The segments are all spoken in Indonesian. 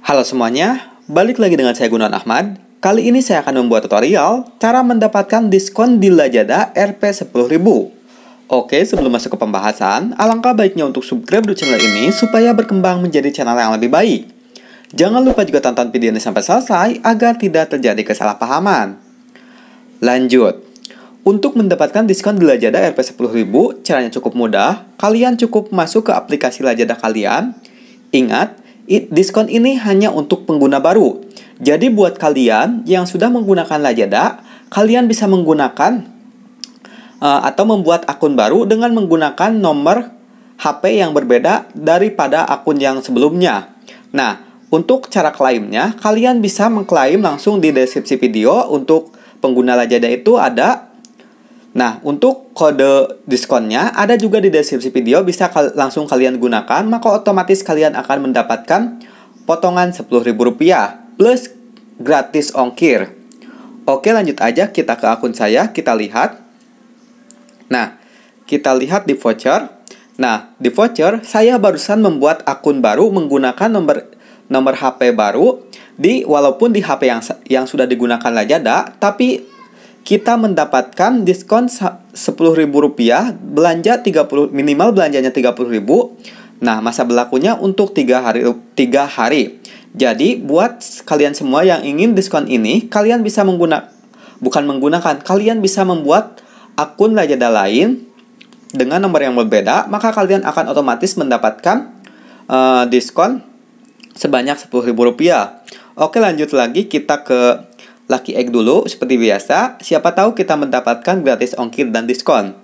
Halo semuanya, balik lagi dengan saya Gunawan Ahmad. Kali ini saya akan membuat tutorial cara mendapatkan diskon di Lazada Rp10.000. Oke, sebelum masuk ke pembahasan, alangkah baiknya untuk subscribe di channel ini supaya berkembang menjadi channel yang lebih baik. Jangan lupa juga tonton video ini sampai selesai agar tidak terjadi kesalahpahaman. Lanjut. Untuk mendapatkan diskon di Lajada Rp10.000, caranya cukup mudah. Kalian cukup masuk ke aplikasi Lajada kalian. Ingat, diskon ini hanya untuk pengguna baru. Jadi buat kalian yang sudah menggunakan Lajada, kalian bisa menggunakan uh, atau membuat akun baru dengan menggunakan nomor HP yang berbeda daripada akun yang sebelumnya. Nah, untuk cara klaimnya, kalian bisa mengklaim langsung di deskripsi video untuk pengguna Lajada itu ada Nah, untuk kode diskonnya ada juga di deskripsi video bisa kal langsung kalian gunakan, maka otomatis kalian akan mendapatkan potongan Rp10.000 plus gratis ongkir. Oke, lanjut aja kita ke akun saya, kita lihat. Nah, kita lihat di voucher. Nah, di voucher saya barusan membuat akun baru menggunakan nomor nomor HP baru di walaupun di HP yang yang sudah digunakan aja ada, tapi kita mendapatkan diskon Rp10.000, belanja 30 minimal belanjanya 30.000. Nah, masa berlakunya untuk 3 hari 3 hari. Jadi, buat kalian semua yang ingin diskon ini, kalian bisa menggunakan bukan menggunakan, kalian bisa membuat akun Lazada lain dengan nomor yang berbeda, maka kalian akan otomatis mendapatkan uh, diskon sebanyak Rp10.000. Oke, lanjut lagi kita ke Laki Egg dulu, seperti biasa, siapa tahu kita mendapatkan gratis ongkir dan diskon.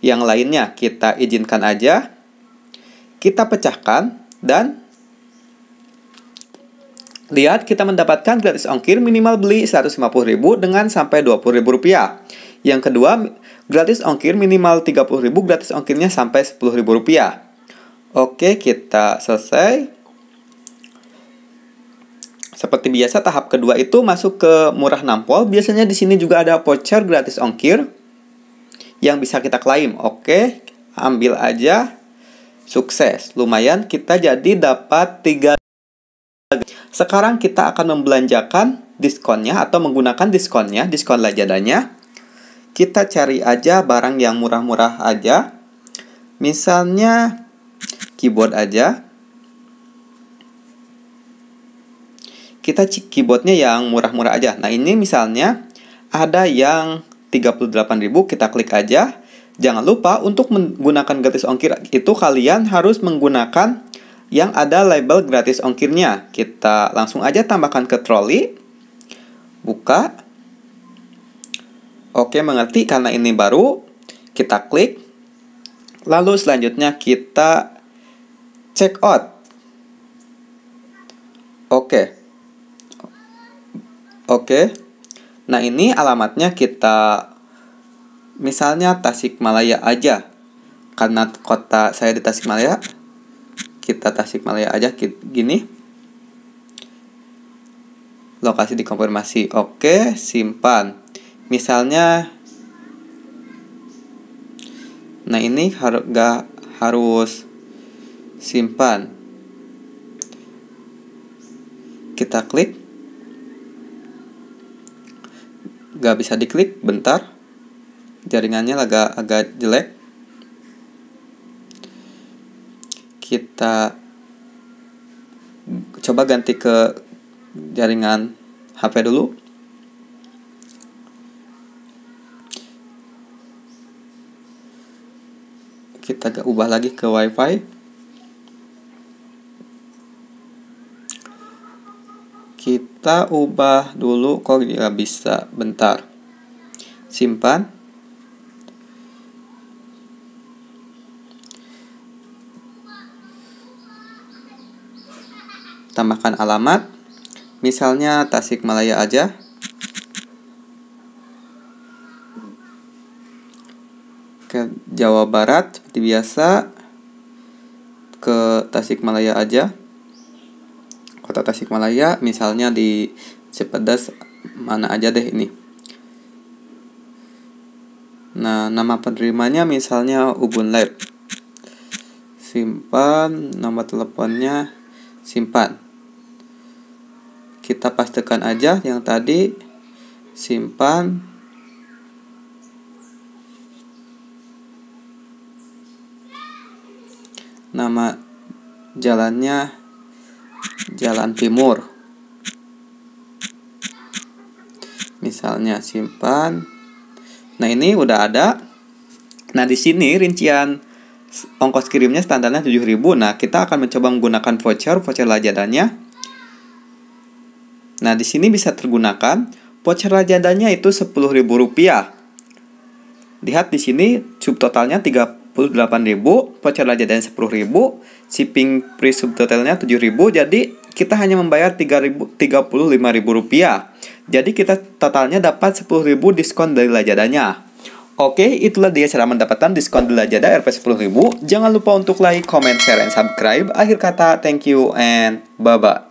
Yang lainnya kita izinkan aja, kita pecahkan, dan lihat kita mendapatkan gratis ongkir minimal beli 150.000 dengan sampai 20.000 rupiah. Yang kedua, gratis ongkir minimal 30.000, gratis ongkirnya sampai 10.000 rupiah. Oke, kita selesai. Seperti biasa tahap kedua itu masuk ke murah nampol. Biasanya di sini juga ada voucher gratis ongkir yang bisa kita klaim. Oke, ambil aja. Sukses. Lumayan kita jadi dapat 3 sekarang kita akan membelanjakan diskonnya atau menggunakan diskonnya, diskon lajadanya. Kita cari aja barang yang murah-murah aja. Misalnya keyboard aja. kita cek keyboardnya yang murah-murah aja. Nah ini misalnya ada yang 38.000 kita klik aja. Jangan lupa untuk menggunakan gratis ongkir itu kalian harus menggunakan yang ada label gratis ongkirnya. Kita langsung aja tambahkan ke trolley. Buka. Oke, mengerti karena ini baru. Kita klik. Lalu selanjutnya kita check out. Oke. Oke. Nah, ini alamatnya kita misalnya Tasikmalaya aja. Karena kota saya di Tasikmalaya, kita Tasikmalaya aja gini. Lokasi dikonfirmasi. Oke, simpan. Misalnya Nah, ini harus gak harus simpan. Kita klik gak bisa diklik bentar jaringannya agak agak jelek kita coba ganti ke jaringan HP dulu kita ubah lagi ke WiFi kita ubah dulu kok nggak ya, bisa bentar simpan tambahkan alamat misalnya Tasik Malaya aja ke Jawa Barat seperti biasa ke Tasik Malaya aja kota Tasikmalaya misalnya di Cipedas mana aja deh ini nah nama penerimanya misalnya Ubun Lab simpan nomor teleponnya simpan kita pastikan aja yang tadi simpan nama jalannya jalan timur misalnya simpan nah ini udah ada nah di sini rincian ongkos kirimnya standarnya 7000 nah kita akan mencoba menggunakan voucher voucher lajadannya nah di sini bisa tergunakan voucher lajadannya itu 10.000 rupiah lihat di sini subtotalnya 38.000 voucher lajadannya 10.000 shipping free subtotalnya 7.000 jadi kita hanya membayar rp rupiah Jadi kita totalnya dapat 10.000 diskon dari Lajadanya. Oke, itulah dia cara mendapatkan diskon di Lajada Rp10.000. Jangan lupa untuk like, comment, share, and subscribe. Akhir kata, thank you and bye-bye.